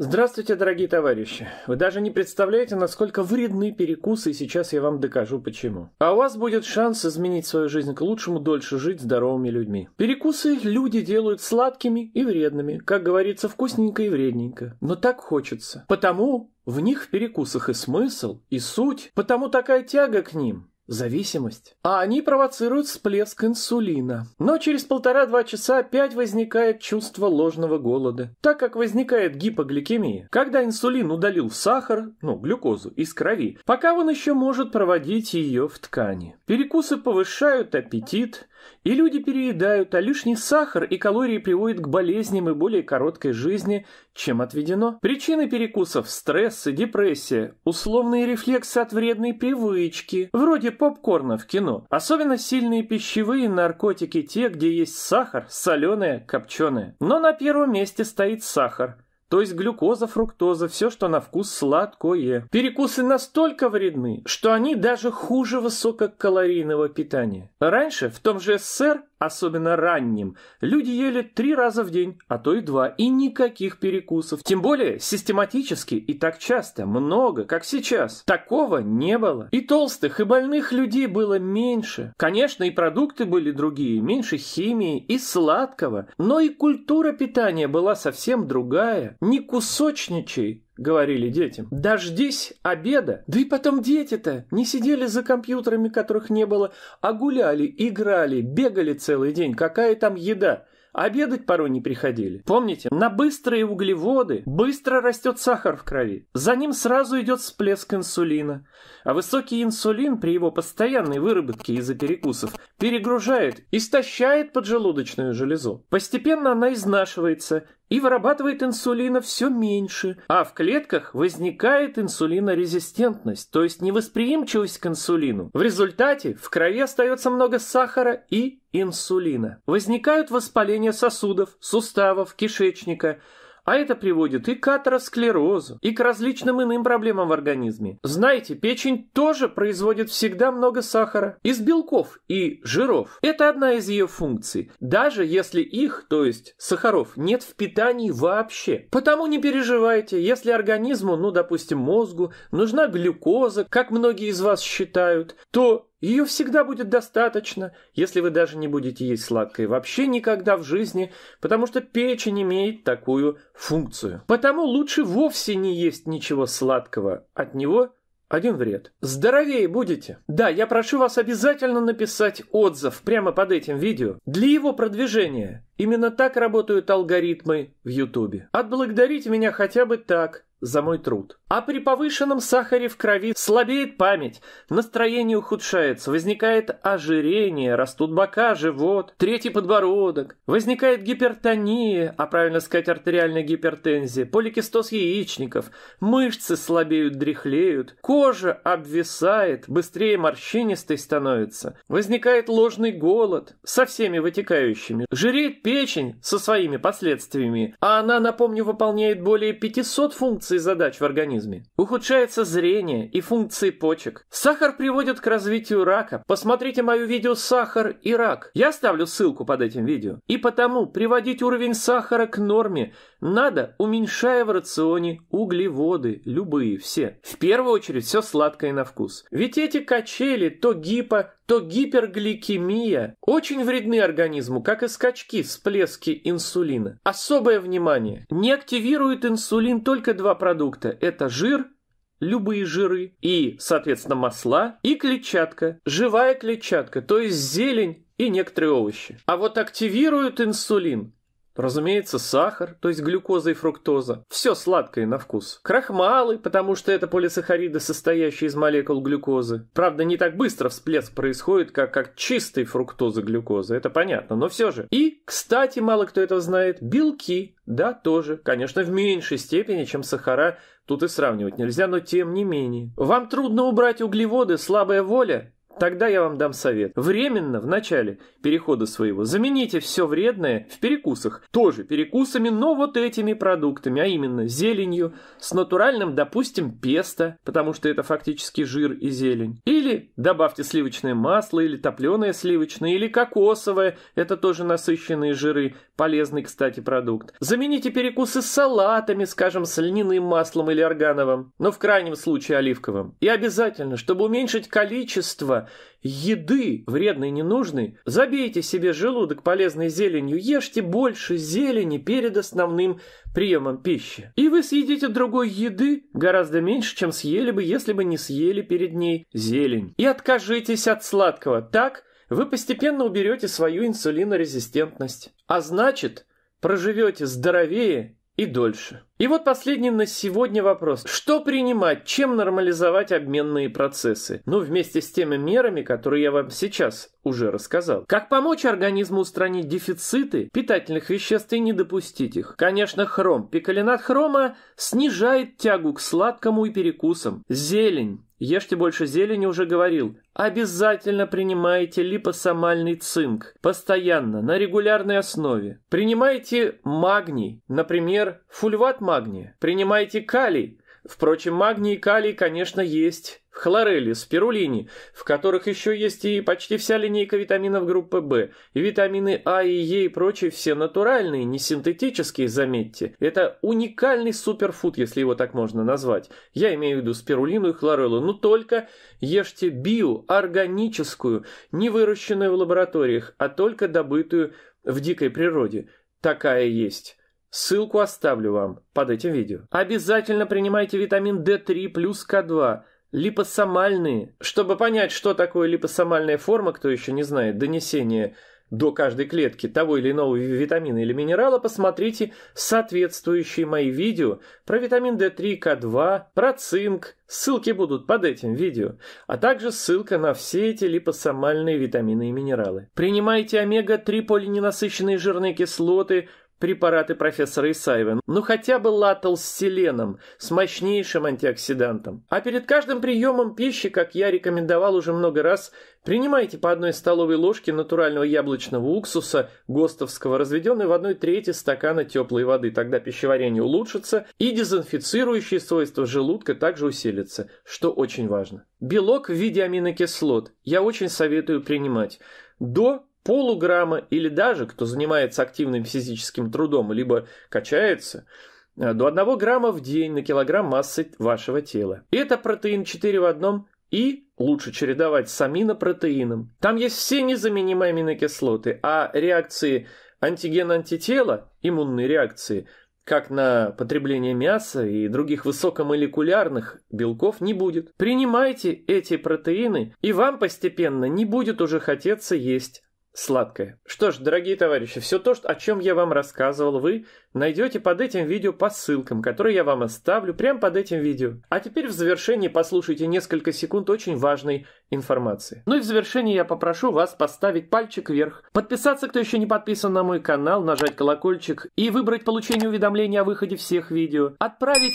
Здравствуйте, дорогие товарищи. Вы даже не представляете, насколько вредны перекусы, и сейчас я вам докажу почему. А у вас будет шанс изменить свою жизнь к лучшему, дольше жить здоровыми людьми. Перекусы люди делают сладкими и вредными, как говорится, вкусненько и вредненько. Но так хочется. Потому в них в перекусах и смысл, и суть, потому такая тяга к ним зависимость. А они провоцируют всплеск инсулина. Но через полтора-два часа опять возникает чувство ложного голода, так как возникает гипогликемия. Когда инсулин удалил сахар, ну, глюкозу, из крови, пока он еще может проводить ее в ткани. Перекусы повышают аппетит, и люди переедают, а лишний сахар и калории приводят к болезням и более короткой жизни, чем отведено. Причины перекусов – стресс и депрессия, условные рефлексы от вредной привычки, вроде попкорна в кино. Особенно сильные пищевые наркотики – те, где есть сахар, соленое, копченое. Но на первом месте стоит сахар – то есть глюкоза, фруктоза, все, что на вкус сладкое. Перекусы настолько вредны, что они даже хуже высококалорийного питания. Раньше в том же СССР особенно ранним, люди ели три раза в день, а то и два, и никаких перекусов. Тем более систематически и так часто, много, как сейчас. Такого не было. И толстых, и больных людей было меньше. Конечно, и продукты были другие, меньше химии и сладкого, но и культура питания была совсем другая. Не кусочничай, говорили детям. «Дождись обеда!» Да и потом дети-то не сидели за компьютерами, которых не было, а гуляли, играли, бегали целый день. Какая там еда? Обедать порой не приходили. Помните, на быстрые углеводы быстро растет сахар в крови. За ним сразу идет всплеск инсулина. А высокий инсулин при его постоянной выработке из-за перекусов перегружает, истощает поджелудочную железу. Постепенно она изнашивается, и вырабатывает инсулина все меньше, а в клетках возникает инсулинорезистентность, то есть невосприимчивость к инсулину. В результате в крови остается много сахара и инсулина. Возникают воспаления сосудов, суставов, кишечника – а это приводит и к атеросклерозу, и к различным иным проблемам в организме. Знаете, печень тоже производит всегда много сахара из белков и жиров. Это одна из ее функций. Даже если их, то есть сахаров, нет в питании вообще. Потому не переживайте, если организму, ну допустим мозгу, нужна глюкоза, как многие из вас считают, то ее всегда будет достаточно, если вы даже не будете есть сладкое вообще никогда в жизни, потому что печень имеет такую функцию. Потому лучше вовсе не есть ничего сладкого, от него один вред. Здоровее будете. Да, я прошу вас обязательно написать отзыв прямо под этим видео для его продвижения. Именно так работают алгоритмы в Ютубе. Отблагодарить меня хотя бы так за мой труд. А при повышенном сахаре в крови слабеет память, настроение ухудшается, возникает ожирение, растут бока, живот, третий подбородок, возникает гипертония, а правильно сказать артериальная гипертензия, поликистоз яичников, мышцы слабеют, дряхлеют, кожа обвисает, быстрее морщинистой становится, возникает ложный голод со всеми вытекающими, жиреет печень со своими последствиями, а она, напомню, выполняет более 500 функций задач в организме. Ухудшается зрение и функции почек. Сахар приводит к развитию рака. Посмотрите мое видео «Сахар и рак». Я оставлю ссылку под этим видео. И потому приводить уровень сахара к норме – надо, уменьшая в рационе углеводы, любые, все. В первую очередь все сладкое на вкус. Ведь эти качели, то гипо, то гипергликемия очень вредны организму, как и скачки, всплески инсулина. Особое внимание. Не активирует инсулин только два продукта. Это жир любые жиры и, соответственно, масла и клетчатка, живая клетчатка, то есть зелень и некоторые овощи. А вот активируют инсулин Разумеется, сахар, то есть глюкоза и фруктоза. Все сладкое на вкус. Крахмалы, потому что это полисахариды, состоящие из молекул глюкозы. Правда, не так быстро всплеск происходит, как как чистой фруктозы глюкозы. Это понятно, но все же. И, кстати, мало кто это знает, белки. Да, тоже. Конечно, в меньшей степени, чем сахара. Тут и сравнивать нельзя, но тем не менее. Вам трудно убрать углеводы, слабая воля? Тогда я вам дам совет. Временно, в начале перехода своего, замените все вредное в перекусах. Тоже перекусами, но вот этими продуктами, а именно зеленью, с натуральным, допустим, песто, потому что это фактически жир и зелень. Или добавьте сливочное масло, или топленое сливочное, или кокосовое, это тоже насыщенные жиры, полезный, кстати, продукт. Замените перекусы салатами, скажем, с льняным маслом или органовым, но в крайнем случае оливковым. И обязательно, чтобы уменьшить количество еды вредной, ненужной, забейте себе желудок полезной зеленью, ешьте больше зелени перед основным приемом пищи. И вы съедите другой еды гораздо меньше, чем съели бы, если бы не съели перед ней зелень. И откажитесь от сладкого. Так вы постепенно уберете свою инсулинорезистентность. А значит, проживете здоровее и дольше. И вот последний на сегодня вопрос. Что принимать, чем нормализовать обменные процессы? Ну, вместе с теми мерами, которые я вам сейчас уже рассказал. Как помочь организму устранить дефициты питательных веществ и не допустить их? Конечно, хром. Пикалинат хрома снижает тягу к сладкому и перекусам. Зелень Ешьте больше зелени уже говорил. Обязательно принимайте липосомальный цинк. Постоянно, на регулярной основе. Принимайте магний. Например, фульват магния. Принимайте калий. Впрочем, магний и калий, конечно, есть. В хлореле, спирулине, в которых еще есть и почти вся линейка витаминов группы В. Витамины А и Е и прочие все натуральные, не синтетические, заметьте. Это уникальный суперфуд, если его так можно назвать. Я имею в виду спирулину и хлореллу, Но ну только ешьте био, органическую, не выращенную в лабораториях, а только добытую в дикой природе. Такая есть. Ссылку оставлю вам под этим видео. Обязательно принимайте витамин D3 плюс К2, липосомальные. Чтобы понять, что такое липосомальная форма, кто еще не знает, донесение до каждой клетки того или иного витамина или минерала, посмотрите соответствующие мои видео про витамин D3, К2, про цинк. Ссылки будут под этим видео, а также ссылка на все эти липосомальные витамины и минералы. Принимайте омега-3 полиненасыщенные жирные кислоты – препараты профессора Исаева, ну хотя бы латал с селеном, с мощнейшим антиоксидантом. А перед каждым приемом пищи, как я рекомендовал уже много раз, принимайте по одной столовой ложке натурального яблочного уксуса ГОСТовского, разведенной в одной трети стакана теплой воды. Тогда пищеварение улучшится и дезинфицирующие свойства желудка также усилятся, что очень важно. Белок в виде аминокислот я очень советую принимать до полуграмма или даже, кто занимается активным физическим трудом, либо качается, э, до 1 грамма в день на килограмм массы вашего тела. Это протеин 4 в одном и лучше чередовать с аминопротеином. Там есть все незаменимые аминокислоты, а реакции антиген-антитела, иммунные реакции, как на потребление мяса и других высокомолекулярных белков не будет. Принимайте эти протеины, и вам постепенно не будет уже хотеться есть сладкое. Что ж, дорогие товарищи, все то, о чем я вам рассказывал, вы найдете под этим видео по ссылкам, которые я вам оставлю прямо под этим видео. А теперь в завершении послушайте несколько секунд очень важной информации. Ну и в завершении я попрошу вас поставить пальчик вверх, подписаться, кто еще не подписан на мой канал, нажать колокольчик и выбрать получение уведомлений о выходе всех видео, отправить